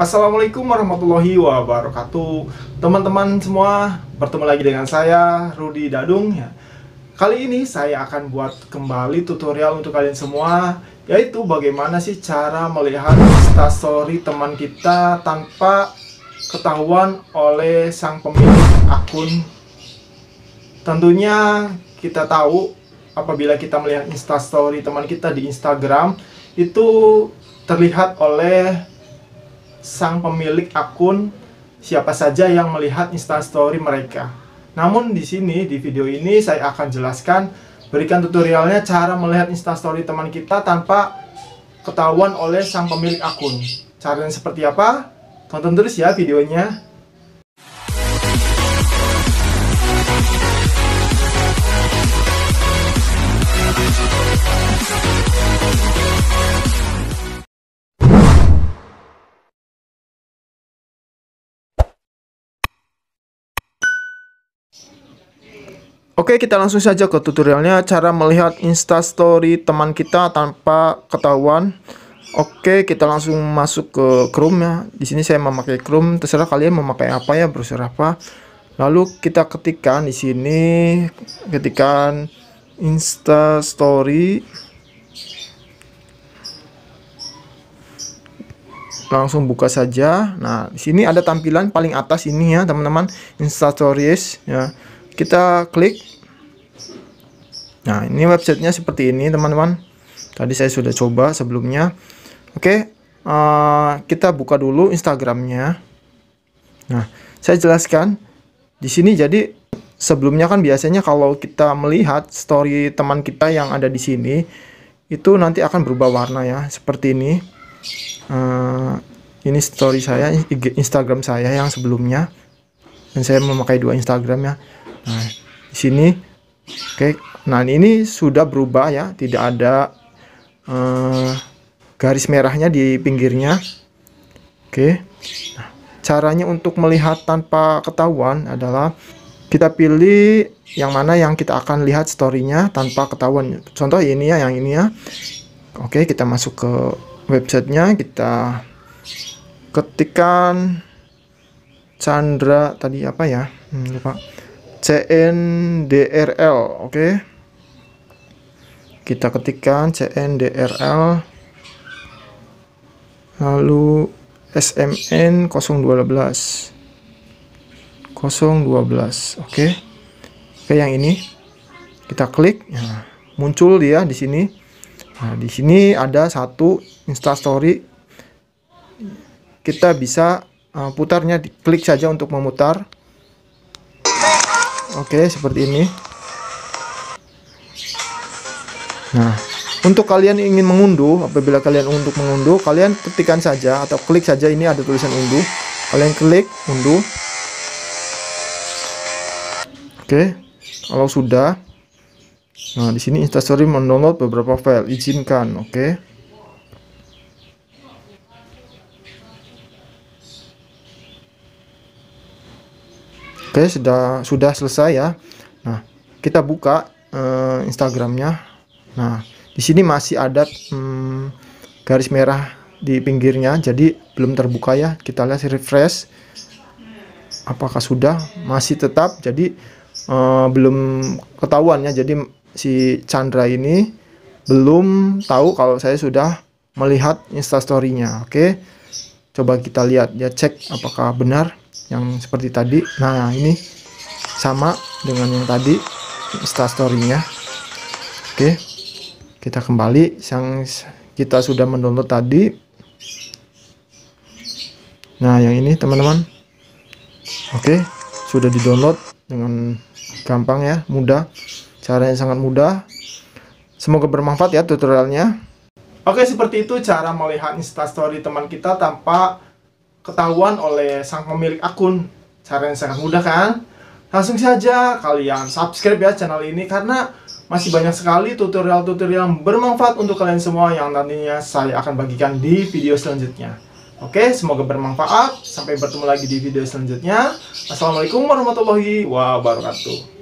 Assalamualaikum warahmatullahi wabarakatuh Teman-teman semua, bertemu lagi dengan saya, Rudi Dadung ya. Kali ini saya akan buat kembali tutorial untuk kalian semua Yaitu bagaimana sih cara melihat instastory teman kita tanpa ketahuan oleh sang pemilik akun Tentunya kita tahu apabila kita melihat instastory teman kita di Instagram Itu terlihat oleh sang pemilik akun siapa saja yang melihat story mereka. Namun di sini, di video ini saya akan jelaskan berikan tutorialnya cara melihat story teman kita tanpa ketahuan oleh sang pemilik akun. Caranya seperti apa? Tonton terus ya videonya. Oke kita langsung saja ke tutorialnya cara melihat instastory teman kita tanpa ketahuan Oke kita langsung masuk ke Chrome ya di sini saya memakai Chrome terserah kalian memakai apa ya browser apa lalu kita ketikkan di sini ketikan instastory langsung buka saja nah di sini ada tampilan paling atas ini ya teman-teman instastories ya kita klik nah ini websitenya seperti ini teman-teman tadi saya sudah coba sebelumnya oke okay, uh, eh, kita buka dulu Instagramnya nah saya jelaskan di sini jadi sebelumnya kan biasanya kalau kita melihat story teman kita yang ada di sini itu nanti akan berubah warna ya seperti ini uh, ini story saya Instagram saya yang sebelumnya dan saya memakai dua Instagram ya Nah, di sini oke. Okay. Nah, ini sudah berubah ya, tidak ada uh, garis merahnya di pinggirnya. Oke. Okay. Nah, caranya untuk melihat tanpa ketahuan adalah kita pilih yang mana yang kita akan lihat storynya tanpa ketahuan contoh ini ya yang ini ya oke kita masuk ke websitenya kita ketikkan Chandra tadi apa ya hmm, lupa CNDRL oke okay. kita ketikkan CNDRL lalu SMN 012 012 oke okay. oke yang ini kita klik ya, muncul dia di sini nah di sini ada satu instastory kita bisa eh, putarnya klik saja untuk memutar Oke, seperti ini. Nah, untuk kalian ingin mengunduh, apabila kalian untuk mengunduh, kalian ketikkan saja atau klik saja ini ada tulisan unduh. Kalian klik unduh. Oke, kalau sudah. Nah, di sini Instastory mendownload beberapa file, izinkan, oke. Oke, sudah sudah selesai ya. Nah, kita buka uh, Instagramnya. Nah, di sini masih ada um, garis merah di pinggirnya, jadi belum terbuka ya. Kita lihat refresh. Apakah sudah? Masih tetap. Jadi uh, belum ketahuan ya. Jadi si Chandra ini belum tahu kalau saya sudah melihat story-nya. Oke, coba kita lihat ya cek apakah benar yang seperti tadi nah ini sama dengan yang tadi instastorynya oke kita kembali yang kita sudah mendownload tadi nah yang ini teman-teman oke sudah di download dengan gampang ya mudah caranya sangat mudah semoga bermanfaat ya tutorialnya Oke, seperti itu cara melihat instastory teman kita tanpa ketahuan oleh sang pemilik akun. cara yang sangat mudah kan? Langsung saja kalian subscribe ya channel ini karena masih banyak sekali tutorial-tutorial yang bermanfaat untuk kalian semua yang nantinya saya akan bagikan di video selanjutnya. Oke, semoga bermanfaat. Sampai bertemu lagi di video selanjutnya. Assalamualaikum warahmatullahi wabarakatuh.